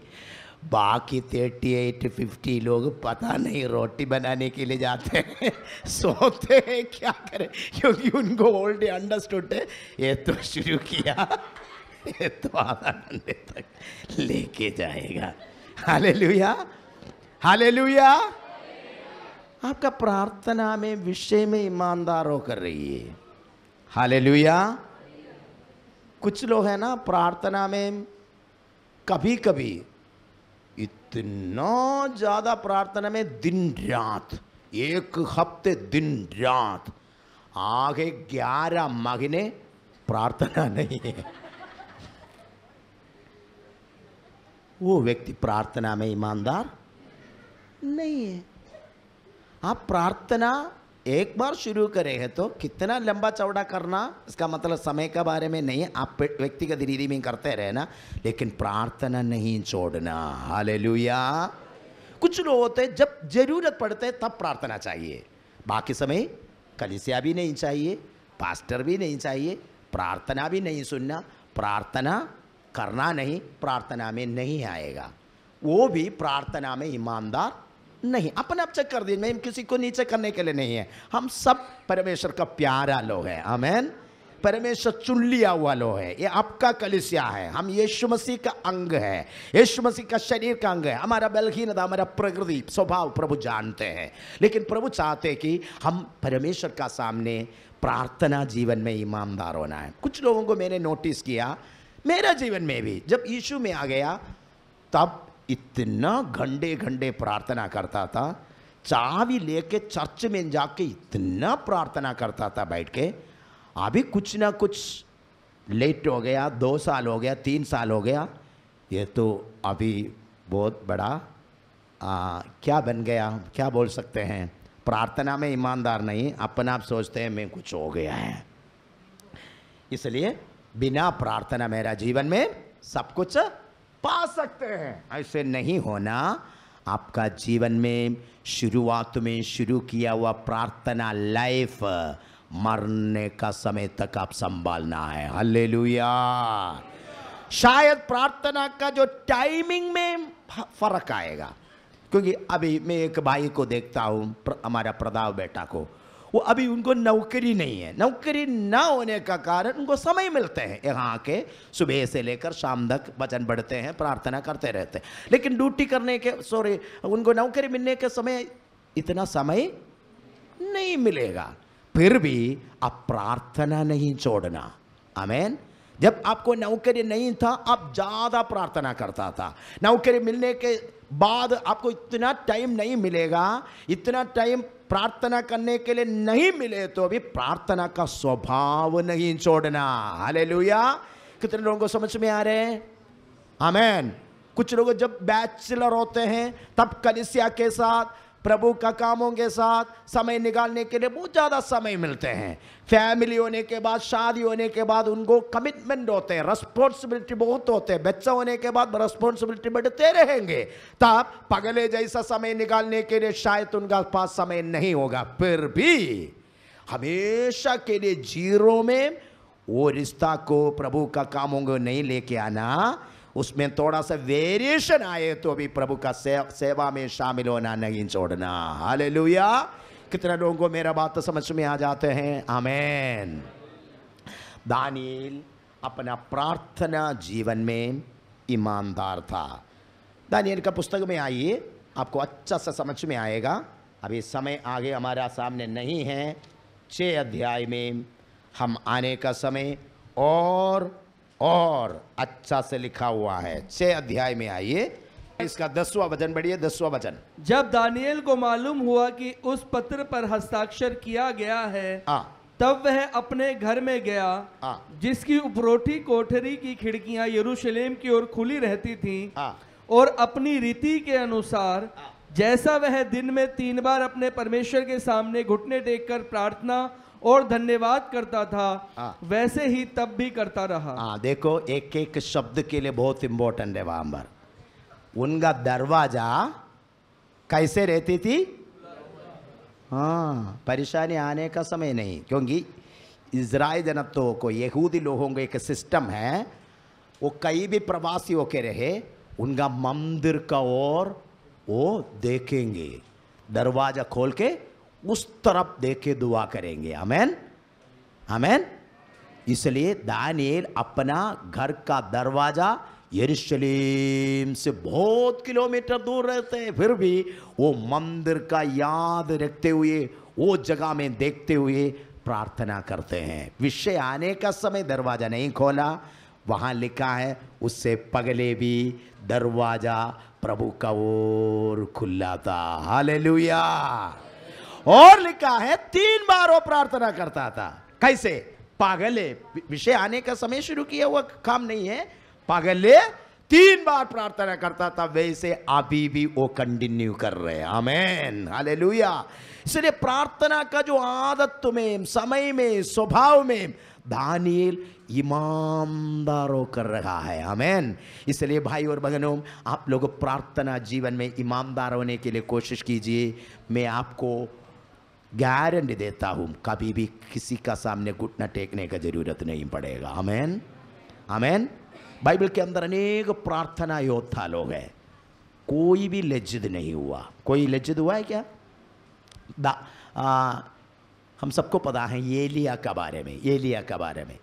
बाकी थर्टी एट फिफ्टी लोग पता नहीं रोटी बनाने के लिए जाते हैं सोते हैं क्या करें क्योंकि उनको ओल्ड अंडरस्टूड है ये तो शुरू किया ये तो आधा घंटे तक लेके जाएगा हालेलुया हालेलुया आपका प्रार्थना में विषय में ईमानदार होकर रहिए हालेलुया कुछ लोग है ना प्रार्थना में कभी कभी इतना ज़्यादा प्रार्थना में दिन रात एक हफ्ते दिन रात आगे ग्यारह महीने प्रार्थना नहीं है वो व्यक्ति प्रार्थना में ईमानदार नहीं है आप प्रार्थना एक बार शुरू करेंगे तो कितना लंबा चौड़ा करना इसका मतलब समय के बारे में नहीं आप व्यक्तिगत रीति में करते रहना लेकिन प्रार्थना नहीं छोड़ना हाले कुछ लोग होते जब जरूरत पड़ते तब प्रार्थना चाहिए बाकी समय कलिसिया भी नहीं चाहिए पास्टर भी नहीं चाहिए प्रार्थना भी नहीं सुनना प्रार्थना करना नहीं प्रार्थना में नहीं आएगा वो भी प्रार्थना में ईमानदार नहीं अपने आप चेक कर दीजिए मैं किसी को नीचे करने के लिए नहीं है हम सब परमेश्वर का प्यारा लोग है अमेन परमेश्वर चुन लिया हुआ लोग है ये आपका कलिसिया है हम यीशु मसीह का अंग है यीशु मसीह का शरीर का अंग है हमारा बलहीनता हमारा प्रकृति स्वभाव प्रभु जानते हैं लेकिन प्रभु चाहते कि हम परमेश्वर का सामने प्रार्थना जीवन में ईमानदार होना है कुछ लोगों को मैंने नोटिस किया मेरा जीवन में भी जब यीशु में आ गया तब इतना घंटे घंटे प्रार्थना करता था चाबी लेके चर्च में जाके इतना प्रार्थना करता था बैठ के अभी कुछ ना कुछ लेट हो गया दो साल हो गया तीन साल हो गया ये तो अभी बहुत बड़ा आ, क्या बन गया क्या बोल सकते हैं प्रार्थना में ईमानदार नहीं अपन आप सोचते हैं मैं कुछ हो गया है इसलिए बिना प्रार्थना मेरा जीवन में सब कुछ पा सकते हैं ऐसे नहीं होना आपका जीवन में शुरुआत में शुरू किया हुआ प्रार्थना लाइफ मरने का समय तक आप संभालना है हल्ले शायद प्रार्थना का जो टाइमिंग में फर्क आएगा क्योंकि अभी मैं एक भाई को देखता हूं हमारा प्र, प्रदाव बेटा को वो अभी उनको नौकरी नहीं है नौकरी ना होने का कारण उनको समय मिलते हैं यहाँ आके सुबह से लेकर शाम तक वचन बढ़ते हैं प्रार्थना करते रहते हैं लेकिन ड्यूटी करने के सॉरी उनको नौकरी मिलने के समय इतना समय नहीं मिलेगा फिर भी आप प्रार्थना नहीं छोड़ना अमेन जब आपको नौकरी नहीं था आप ज़्यादा प्रार्थना करता था नौकरी मिलने के बाद आपको इतना टाइम नहीं मिलेगा इतना टाइम प्रार्थना करने के लिए नहीं मिले तो भी प्रार्थना का स्वभाव नहीं छोड़ना हले कितने लोगों को समझ में आ रहे हैं हमेन कुछ लोग जब बैचलर होते हैं तब कलिसिया के साथ प्रभु का कामों के साथ समय निकालने के लिए बहुत ज़्यादा समय मिलते हैं फैमिली होने के बाद शादी होने के बाद उनको कमिटमेंट होते हैं रेस्पॉन्सिबिलिटी बहुत होते हैं बच्चा होने के बाद रेस्पॉन्सिबिलिटी बढ़ते रहेंगे तब पगले जैसा समय निकालने के लिए शायद उनका पास समय नहीं होगा फिर भी हमेशा के लिए जीरो में वो रिश्ता को प्रभु का कामों को नहीं लेके आना उसमें थोड़ा सा वेरिएशन आए तो भी प्रभु का सेवा में शामिल होना नहीं छोड़ना हाले कितने लोगों को मेरा बात तो समझ में आ जाते हैं आमेन दानियल अपना प्रार्थना जीवन में ईमानदार था दानियल का पुस्तक में आइए आपको अच्छा सा समझ में आएगा अभी समय आगे हमारा सामने नहीं है छः अध्याय में हम आने का समय और और अच्छा से लिखा हुआ है छह अध्याय में आइए इसका दसवा वचन बढ़िया दसवा वचन जब दानियल को मालूम हुआ कि उस पत्र पर हस्ताक्षर किया गया है आ, हाँ। तब वह अपने घर में गया आ, हाँ। जिसकी उपरोठी कोठरी की खिड़कियां यरूशलेम की ओर खुली रहती थीं हाँ। और अपनी रीति के अनुसार आ, जैसा वह दिन में तीन बार अपने परमेश्वर के सामने घुटने टेक प्रार्थना और धन्यवाद करता था आ, हाँ। वैसे ही तब भी करता रहा आ, हाँ, देखो एक एक शब्द के लिए बहुत इंपॉर्टेंट है वहां पर उनका दरवाजा कैसे रहती थी हाँ परेशानी आने का समय नहीं क्योंकि इसराइल जनत्व तो को यहूदी लोगों का एक सिस्टम है वो कई भी प्रवासी होके रहे उनका मंदिर का ओर वो देखेंगे दरवाजा खोल के उस तरफ देखे दुआ करेंगे अमेन अमेन इसलिए दानियल अपना घर का दरवाजा यरूशलेम से बहुत किलोमीटर दूर रहते हैं फिर भी वो मंदिर का याद रखते हुए वो जगह में देखते हुए प्रार्थना करते हैं विषय आने का समय दरवाज़ा नहीं खोला वहां लिखा है उससे पगले भी दरवाज़ा प्रभु का ओर खुला था हालेलुया और लिखा है तीन बार वो प्रार्थना करता था कैसे पागल विषय आने का समय शुरू किया हुआ काम नहीं है पागल तीन बार प्रार्थना करता था वैसे अभी भी वो कंटिन्यू कर रहे हैं आमेन इसलिए प्रार्थना का जो आदत में समय में स्वभाव में दानियल ईमानदार कर रहा है हमेन इसलिए भाई और बहनों आप लोग प्रार्थना जीवन में ईमानदार होने के लिए कोशिश कीजिए मैं आपको गारंटी देता हूँ कभी भी किसी का सामने घुटना टेकने का जरूरत नहीं पड़ेगा अमेन अमेन बाइबल के अंदर अनेक प्रार्थना योद्धा लोग हैं कोई भी लज्जित नहीं हुआ कोई लज्जित हुआ है क्या दा, आ, हम सबको पता है एलिया के बारे में एलिया के बारे में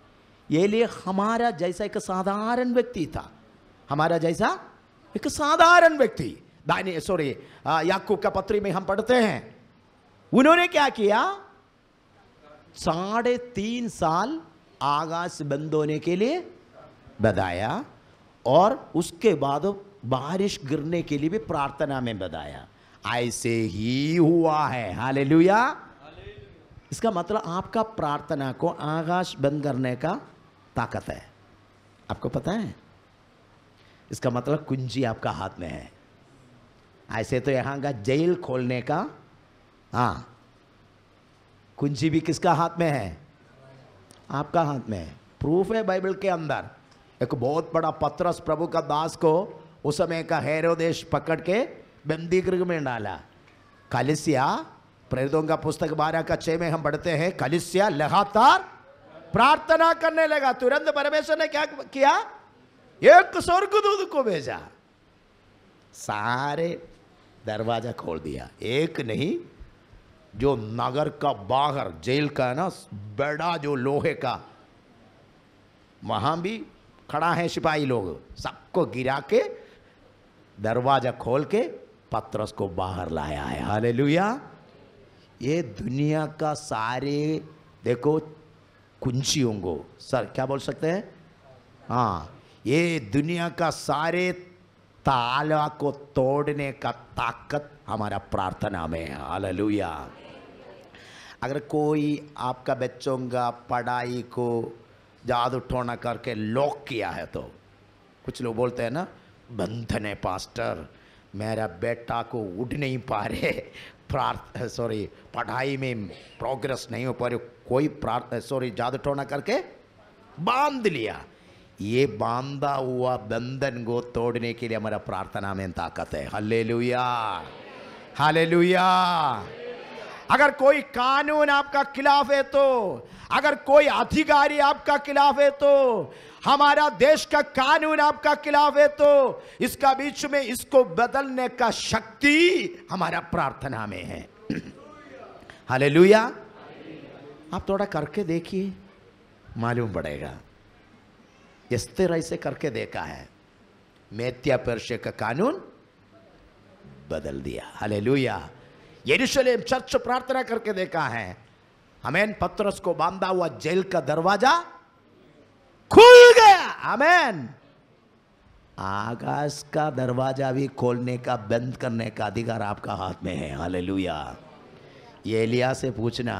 एलिया हमारा जैसा एक साधारण व्यक्ति था हमारा जैसा एक साधारण व्यक्ति दानी सॉरी याकूब का पत्री में हम पढ़ते हैं उन्होंने क्या किया साढ़े तीन साल आकाश बंद होने के लिए बताया और उसके बाद बारिश गिरने के लिए भी प्रार्थना में बताया ऐसे ही हुआ है हालेलुया इसका मतलब आपका प्रार्थना को आकाश बंद करने का ताकत है आपको पता है इसका मतलब कुंजी आपका हाथ में है ऐसे तो यहां का जेल खोलने का हाँ कुंजी भी किसका हाथ में है आपका हाथ में है प्रूफ है बाइबल के अंदर एक बहुत बड़ा पत्रस प्रभु का दास को उस समय का हेरोदेश पकड़ के बंदी गृह में डाला कलिसिया प्रेरितों का पुस्तक बारह का छह में हम पढ़ते हैं कलिसिया लगातार प्रार्थना करने लगा तुरंत परमेश्वर ने क्या किया एक स्वर्ग दूध को भेजा सारे दरवाजा खोल दिया एक नहीं जो नगर का बाहर जेल का है ना बड़ा जो लोहे का वहां भी खड़ा है सिपाही लोग सबको गिरा के दरवाज़ा खोल के पत्रस को बाहर लाया है हाले ये दुनिया का सारे देखो कुंशियों को सर क्या बोल सकते हैं हाँ ये दुनिया का सारे ताला को तोड़ने का ताकत हमारा प्रार्थना में हालेलुया अगर कोई आपका बच्चों का पढ़ाई को जादू टोना करके लॉक किया है तो कुछ लोग बोलते हैं ना बंधन है पास्टर मेरा बेटा को उठ नहीं पा रहे प्रार्थ सॉरी पढ़ाई में प्रोग्रेस नहीं हो पा रही कोई प्रार्थ सॉरी जादू टोना करके बांध लिया ये बांधा हुआ बंधन को तोड़ने के लिए हमारा प्रार्थना में ताकत है हल्ले हालेलुया अगर कोई कानून आपका खिलाफ है तो अगर कोई अधिकारी आपका खिलाफ है तो हमारा देश का कानून आपका खिलाफ है तो इसका बीच में इसको बदलने का शक्ति हमारा प्रार्थना में है हाले लुया आप थोड़ा करके देखिए मालूम पड़ेगा इस तरह से करके देखा है मेत्या पर्षे का कानून बदल दिया हले लुया यरूशलेम चर्च प्रार्थना करके देखा है हमेन पत्रस को बांधा हुआ जेल का दरवाजा खुल गया हमेन आकाश का दरवाजा भी खोलने का बंद करने का अधिकार आपका हाथ में है हले लुया ये एलिया से पूछना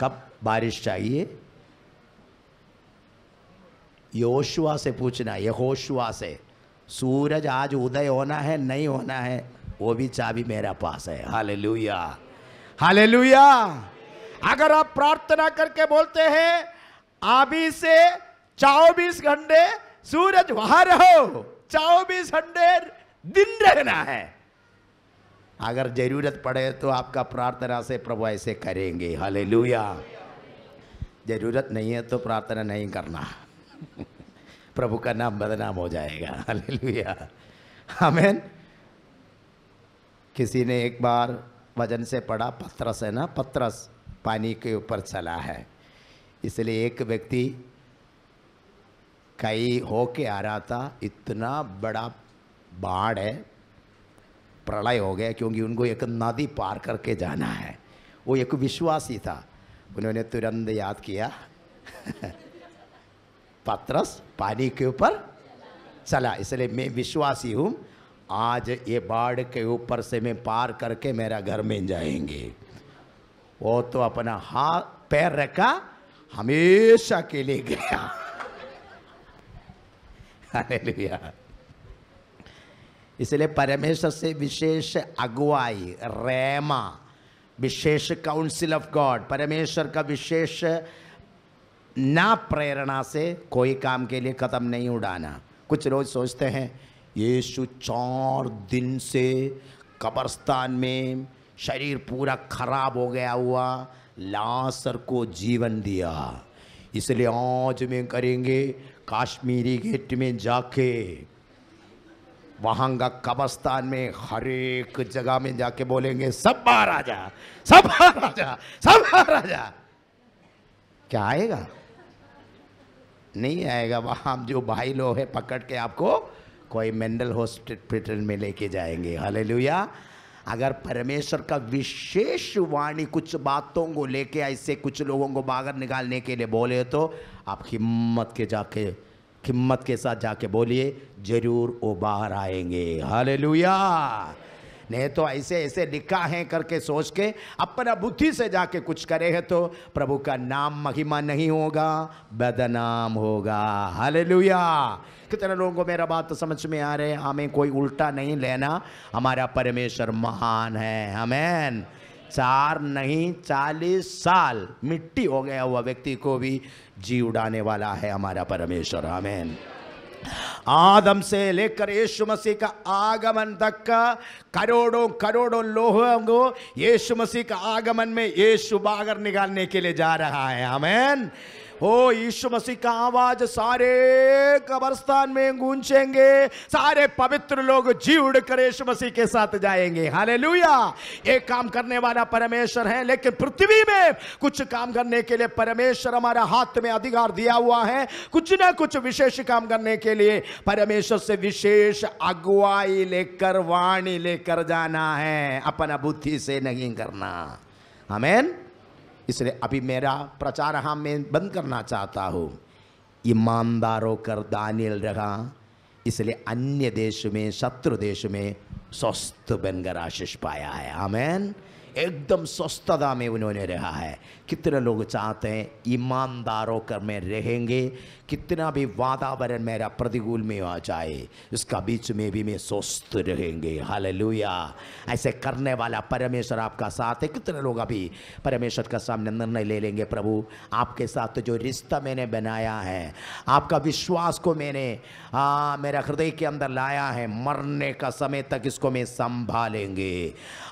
कब बारिश चाहिए योशुआ से पूछना यहोशुआ से सूरज आज उदय होना है नहीं होना है वो भी चाबी मेरा पास है हाले लुया अगर आप प्रार्थना करके बोलते हैं अभी से चौबीस घंटे सूरज वहां रहो चौबीस घंटे दिन रहना है अगर जरूरत पड़े तो आपका प्रार्थना से प्रभु ऐसे करेंगे हले जरूरत नहीं है तो प्रार्थना नहीं करना प्रभु का नाम बदनाम हो जाएगा हले लुया हमें किसी ने एक बार वजन से पड़ा पत्रस है ना पत्रस पानी के ऊपर चला है इसलिए एक व्यक्ति कई होके आ रहा था इतना बड़ा बाढ़ है प्रलय हो गया क्योंकि उनको एक नदी पार करके जाना है वो एक विश्वासी था उन्होंने तुरंत याद किया पत्रस पानी के ऊपर चला इसलिए मैं विश्वासी हूँ आज ये बाढ़ के ऊपर से मैं पार करके मेरा घर में जाएंगे वो तो अपना हाथ पैर रखा हमेशा के लिए गया इसलिए परमेश्वर से विशेष अगुवाई रैमा विशेष काउंसिल ऑफ गॉड परमेश्वर का विशेष ना प्रेरणा से कोई काम के लिए कदम नहीं उड़ाना कुछ रोज सोचते हैं यीशु चार दिन से कब्रस्तान में शरीर पूरा खराब हो गया हुआ लासर को जीवन दिया इसलिए आज में करेंगे काश्मीरी गेट में जाके वहां का कब्रस्तान में हर एक जगह में जाके बोलेंगे सब राजा सब राजा सब राजा क्या आएगा नहीं आएगा वहां जो भाई लोग हैं पकड़ के आपको कोई मेंडल हॉस्पिटल में लेके जाएंगे लुया अगर परमेश्वर का विशेष वाणी कुछ बातों को लेके ऐसे कुछ लोगों को बाहर निकालने के लिए बोले तो आप हिम्मत के जाके हिम्मत के साथ जाके बोलिए जरूर वो बाहर आएंगे लुया नहीं तो ऐसे ऐसे लिखा है करके सोच के अपना बुद्धि से जाके कुछ करे है तो प्रभु का नाम महिमा नहीं होगा बदनाम होगा हालेलुया कितने लोगों को मेरा बात तो समझ में आ रहे हैं हमें कोई उल्टा नहीं लेना हमारा परमेश्वर महान है हमेन चार नहीं चालीस साल मिट्टी हो गया हुआ व्यक्ति को भी जी उड़ाने वाला है हमारा परमेश्वर हमेन आदम से लेकर यीशु मसीह का आगमन तक का करोड़ों करोड़ों लोगों को यीशु मसीह का आगमन में यीशु बागर निकालने के लिए जा रहा है हमेन हो यीशु मसीह का आवाज सारे कब्रस्तान में गूंजेंगे सारे पवित्र लोग जी उड़ कर यीशु मसीह के साथ जाएंगे हाले एक काम करने वाला परमेश्वर है लेकिन पृथ्वी में कुछ काम करने के लिए परमेश्वर हमारे हाथ में अधिकार दिया हुआ है कुछ ना कुछ विशेष काम करने के लिए परमेश्वर से विशेष अगुवाई लेकर वाणी लेकर जाना है अपना बुद्धि से नहीं करना हमें इसलिए अभी मेरा प्रचार हाँ मैं बंद करना चाहता हूँ ईमानदार होकर दानियल रहा इसलिए अन्य देश में शत्रु देश में स्वस्थ बनकर आशीष पाया है आमेन एकदम सस्ता में उन्होंने रहा है कितने लोग चाहते हैं ईमानदारों कर में रहेंगे कितना भी वातावरण मेरा प्रतिकूल में आ जाए इसका बीच में भी मैं स्वस्थ रहेंगे हालेलुया ऐसे करने वाला परमेश्वर आपका साथ है कितने लोग अभी परमेश्वर का सामने निर्णय ले लेंगे प्रभु आपके साथ जो रिश्ता मैंने बनाया है आपका विश्वास को मैंने आ, मेरा हृदय के अंदर लाया है मरने का समय तक इसको मैं संभालेंगे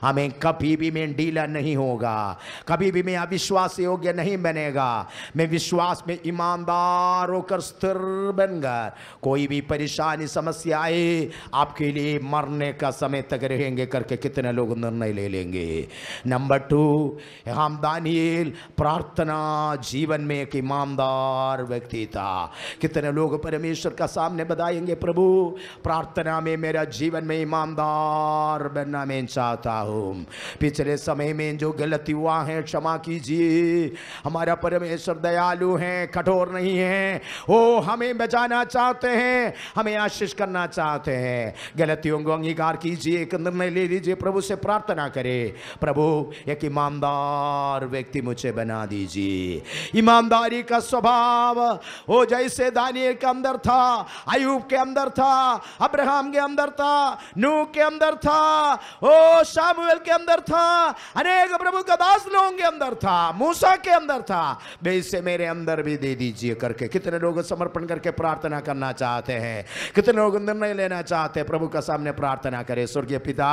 हमें कभी भी मैं ढीला नहीं होगा कभी भी मैं अविश्वास योग्य नहीं बनेगा मैं विश्वास में ईमानदार होकर स्थिर बनकर कोई भी परेशानी समस्या आए आपके लिए मरने का समय तक रहेंगे करके कितने लोग निर्णय ले लेंगे नंबर टू हम दानियल प्रार्थना जीवन में एक ईमानदार व्यक्ति था कितने लोग परमेश्वर का सामने बताएंगे प्रभु प्रार्थना में मेरा जीवन में ईमानदार बनना मैं चाहता हूँ पिछले समय में जो गलती हुआ है क्षमा कीजिए हमारा परमेश्वर दयालु है कठोर नहीं है ओ हमें बचाना चाहते हैं हमें आशीष करना चाहते हैं गलतियों को अंगीकार कीजिए एक निर्णय ले लीजिए प्रभु से प्रार्थना करे प्रभु एक ईमानदार व्यक्ति मुझे बना दीजिए ईमानदारी का स्वभाव हो जैसे दानियल के अंदर था अयूब के अंदर था अब्राहम के अंदर था नू के अंदर था ओ शामुएल के अंदर था अनेक प्रभु का दास लोगों के अंदर था मूसा के अंदर था बे इसे मेरे अंदर भी दे दीजिए करके कितने लोग समर्पण करके प्रार्थना करना चाहते हैं कितने लोग निर्णय लेना चाहते हैं प्रभु का सामने प्रार्थना करे स्वर्गीय पिता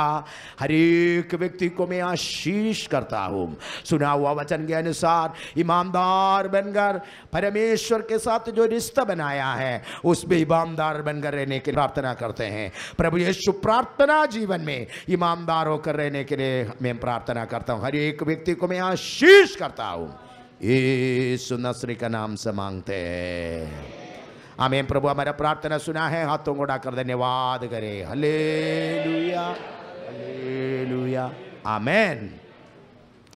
हर एक व्यक्ति को मैं आशीष करता हूं सुना हुआ वचन के अनुसार ईमानदार बनकर परमेश्वर के साथ जो रिश्ता बनाया है उसमें ईमानदार बनकर रहने की प्रार्थना करते हैं प्रभु यीशु प्रार्थना जीवन में ईमानदार होकर रहने के लिए मैं प्रार्थना प्रार्थना करता हूं हर एक व्यक्ति को मैं आशीष करता हूं यीशु नसरी का नाम से मांगते हैं हमें प्रभु हमारा प्रार्थना सुना है हाथों को डाकर धन्यवाद करे हले लुया हले लुया आमेन